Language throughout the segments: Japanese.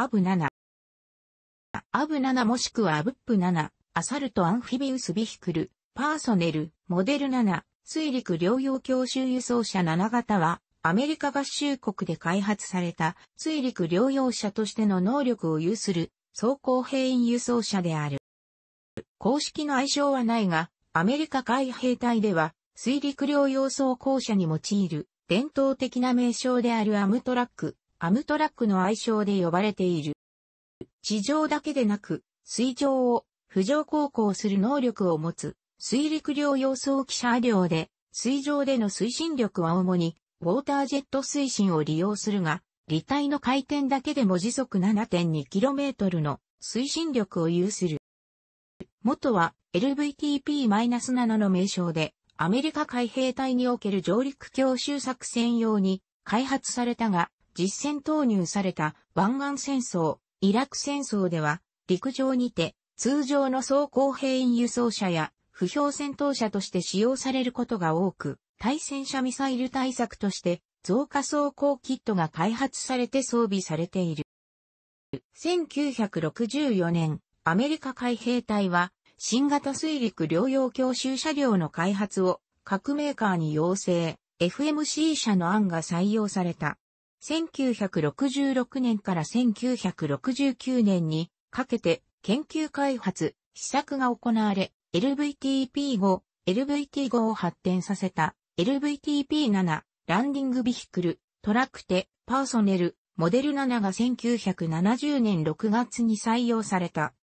アブ7。アブ7もしくはアブップ7、アサルトアンフィビウスビヒクル、パーソネル、モデル7、水陸両用教習輸送車7型は、アメリカ合衆国で開発された水陸両用車としての能力を有する走行兵員輸送車である。公式の愛称はないが、アメリカ海兵隊では水陸両用走行車に用いる伝統的な名称であるアムトラックアムトラックの愛称で呼ばれている。地上だけでなく、水上を浮上航行する能力を持つ、水陸両用装機車両で、水上での推進力は主に、ウォータージェット推進を利用するが、離体の回転だけでも時速 7.2km の推進力を有する。元は LVTP-7 の名称で、アメリカ海兵隊における上陸強襲作戦用に開発されたが、実戦投入された湾岸戦争、イラク戦争では、陸上にて、通常の装甲兵員輸送車や、不評戦闘車として使用されることが多く、対戦車ミサイル対策として、増加装甲キットが開発されて装備されている。1964年、アメリカ海兵隊は、新型水陸両用教習車両の開発を、各メーカーに要請、FMC 社の案が採用された。1966年から1969年にかけて研究開発、試作が行われ、LVTP5、LVT5 を発展させた LVTP7、ランディングビヒクル、トラクテ、パーソネル、モデル7が1970年6月に採用された。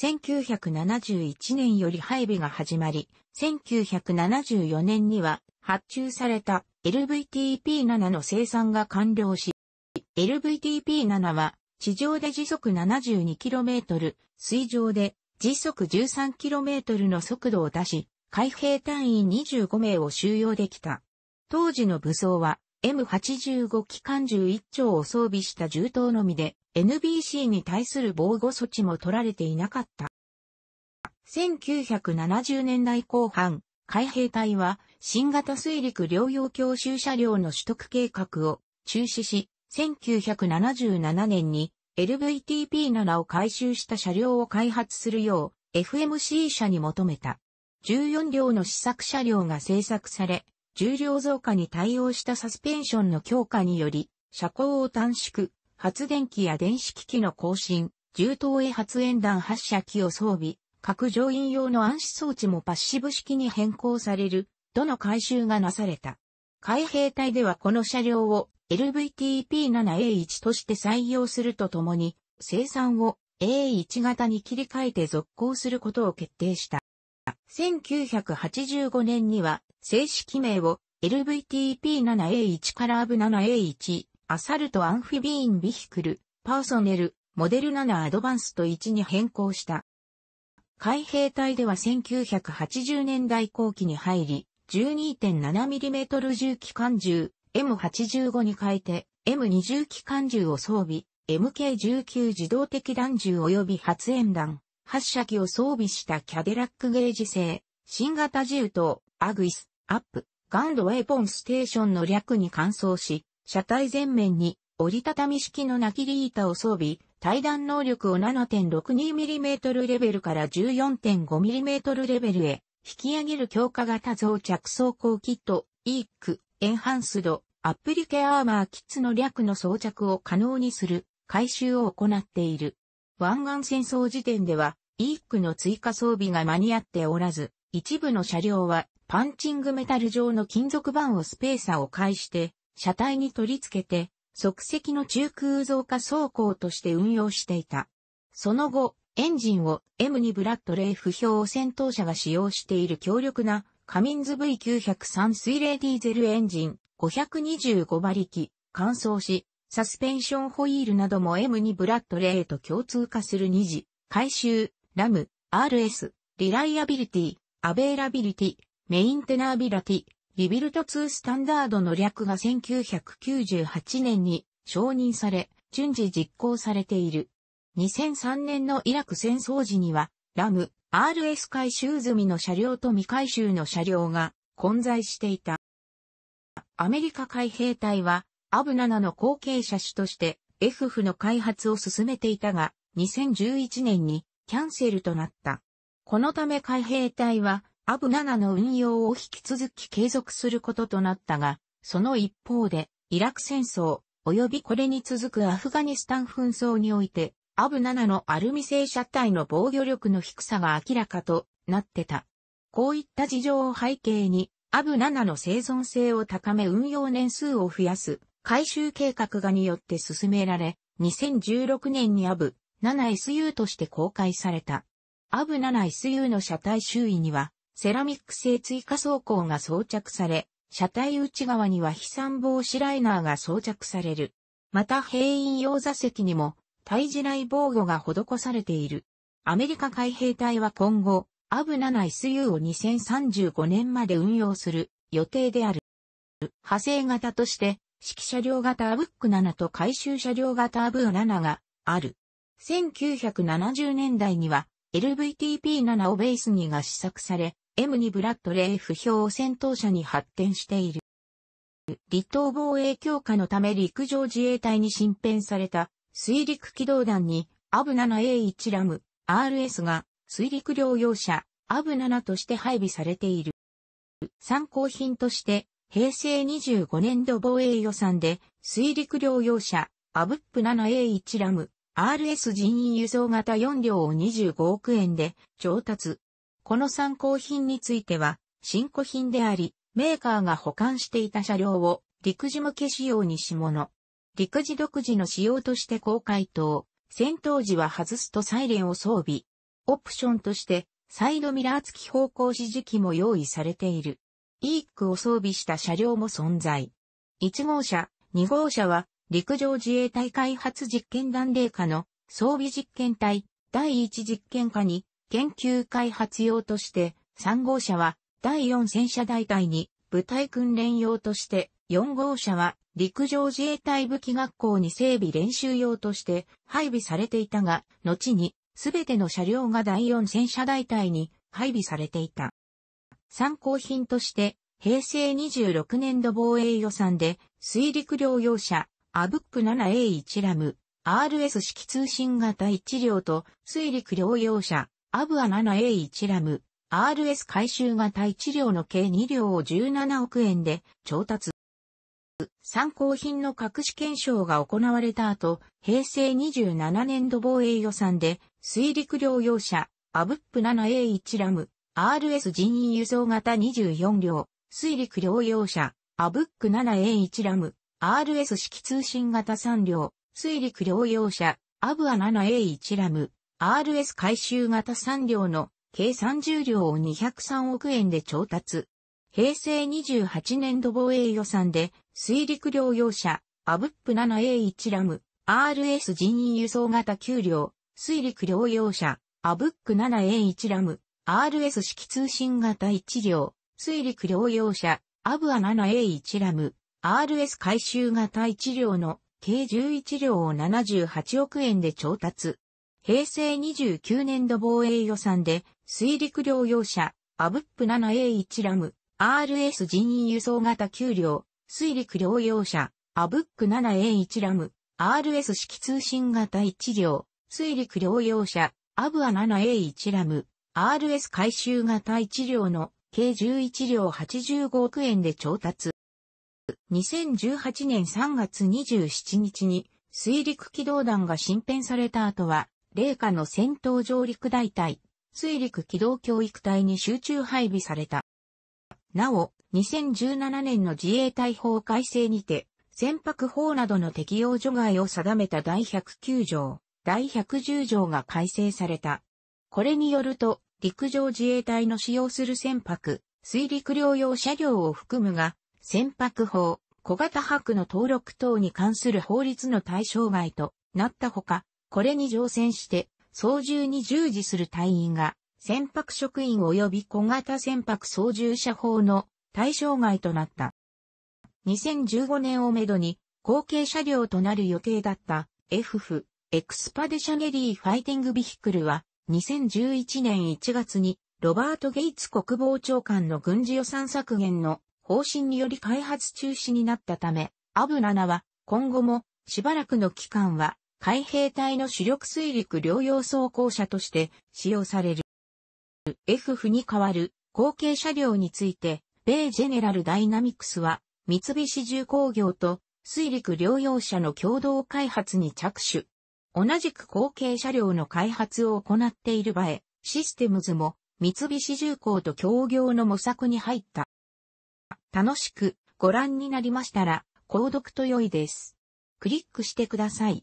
1971年より配備が始まり、1974年には発注された LVTP7 の生産が完了し、LVTP7 は地上で時速 72km、水上で時速 13km の速度を出し、海兵隊員25名を収容できた。当時の武装は M85 機関銃1丁を装備した銃刀のみで NBC に対する防護措置も取られていなかった。1970年代後半、海兵隊は新型水陸両用教習車両の取得計画を中止し、1977年に LVTP7 を回収した車両を開発するよう FMC 社に求めた。14両の試作車両が製作され、重量増加に対応したサスペンションの強化により、車高を短縮、発電機や電子機器の更新、重灯へ発煙弾発射機を装備、各乗員用の暗視装置もパッシブ式に変更される、との改修がなされた。海兵隊ではこの車両を LVTP7A1 として採用するとともに、生産を A1 型に切り替えて続行することを決定した。1985年には正式名を LVTP7A1 からアブ 7A1 アサルトアンフィビーンビヒクルパーソネルモデル7アドバンスト1に変更した。海兵隊では1980年代後期に入り、12.7mm 重機関銃 M85 に変えて M20 機関銃を装備、MK19 自動的弾銃及び発煙弾、発射機を装備したキャデラックゲージ製、新型銃とアグイス、アップ、ガンドウェポンステーションの略に換装し、車体前面に折りたたみ式のナキリ板を装備、対弾能力を 7.62mm レベルから 14.5mm レベルへ引き上げる強化型増着装甲キット、イーク、エンハンスド、アプリケアーマーキッズの略の装着を可能にする回収を行っている。湾岸戦争時点では、イークの追加装備が間に合っておらず、一部の車両はパンチングメタル状の金属板をスペーサーを介して、車体に取り付けて、即席の中空増加走行として運用していた。その後、エンジンを M2 ブラッドレイ不評戦闘車が使用している強力なカミンズ V903 水冷ディーゼルエンジン525馬力、乾燥し、サスペンションホイールなども M2 ブラッドレイと共通化する2次、回収、ラム、RS、リライアビリティ、アベイラビリティ、メインテナービラティ、リビルト2スタンダードの略が1998年に承認され、順次実行されている。2003年のイラク戦争時には、ラム、RS 回収済みの車両と未回収の車両が混在していた。アメリカ海兵隊は、アブナナの後継車種として FF の開発を進めていたが、2011年にキャンセルとなった。このため海兵隊はアブ7の運用を引き続き継続することとなったが、その一方で、イラク戦争、及びこれに続くアフガニスタン紛争において、アブ7のアルミ製車体の防御力の低さが明らかとなってた。こういった事情を背景に、アブ7の生存性を高め運用年数を増やす改修計画がによって進められ、2016年にアブ 7SU として公開された。アブ 7SU の車体周囲にはセラミック製追加装甲が装着され、車体内側には飛散防止ライナーが装着される。また兵員用座席にも対地雷防護が施されている。アメリカ海兵隊は今後、アブ 7SU を2035年まで運用する予定である。派生型として、指揮車両型アブック7と回収車両型アブ7がある。1970年代には LVTP7 をベースにが試作され、M2 ブラッドレー不評戦闘車に発展している。離島防衛強化のため陸上自衛隊に新編された水陸機動団にアブ 7A1 ラム RS が水陸両用車アブ7として配備されている。参考品として平成25年度防衛予算で水陸両用車アブップ 7A1 ラム RS 人員輸送型4両を25億円で調達。この参考品については、新古品であり、メーカーが保管していた車両を陸自向け仕様にしもの。陸自独自の仕様として公開灯、戦闘時は外すとサイレンを装備。オプションとして、サイドミラー付き方向指示器も用意されている。イークを装備した車両も存在。1号車、2号車は、陸上自衛隊開発実験団例下の装備実験隊第1実験下に研究開発用として、3号車は第4戦車大隊に部隊訓練用として、4号車は陸上自衛隊武器学校に整備練習用として配備されていたが、後にすべての車両が第4戦車大隊に配備されていた。参考品として、平成26年度防衛予算で、水陸両用車、アブック 7A1 ラム、RS 式通信型1両と、水陸両用車、アブア 7A1 ラム、RS 回収型1両の計2両を17億円で調達。参考品の隠し検証が行われた後、平成27年度防衛予算で、水陸両用車、アブップ 7A1 ラム、RS 人員輸送型24両、水陸両用車、アブック 7A1 ラム、RS 式通信型3両、水陸両用車、アブア 7A1 ラム、RS 回収型産業の計30両を203億円で調達。平成28年度防衛予算で水陸両用車、アブップ 7A1 ラム、RS 人員輸送型給料、水陸両用車、アブック 7A1 ラム、RS 式通信型1両、水陸両用車、アブア 7A1 ラム、RS 回収型1両の計11両を78億円で調達。平成29年度防衛予算で、水陸両用車、アブップ 7A1 ラム、RS 人員輸送型給料、水陸両用車、アブック 7A1 ラム、RS 式通信型1両、水陸両用車、アブア 7A1 ラム、RS 回収型1両の計11両85億円で調達。2018年3月27日に水陸機動団が新編された後は霊下の戦闘上陸大隊、水陸機動教育隊に集中配備された。なお、2017年の自衛隊法改正にて、船舶法などの適用除外を定めた第109条、第110条が改正された。これによると、陸上自衛隊の使用する船舶、水陸両用車両を含むが、船舶法、小型泊の登録等に関する法律の対象外となったほか、これに乗船して、操縦に従事する隊員が、船舶職員及び小型船舶操縦者法の対象外となった。2015年をめどに、後継車両となる予定だった FF、エクスパデシャネリーファイティングビヒクルは、2011年1月に、ロバート・ゲイツ国防長官の軍事予算削減の方針により開発中止になったため、アブラナは今後もしばらくの期間は海兵隊の主力水陸両用装甲車として使用される。F に代わる後継車両について、米ジェネラルダイナミクスは、三菱重工業と水陸両用車の共同開発に着手。同じく後継車両の開発を行っている場合、システムズも三菱重工と協業の模索に入った。楽しくご覧になりましたら、購読と良いです。クリックしてください。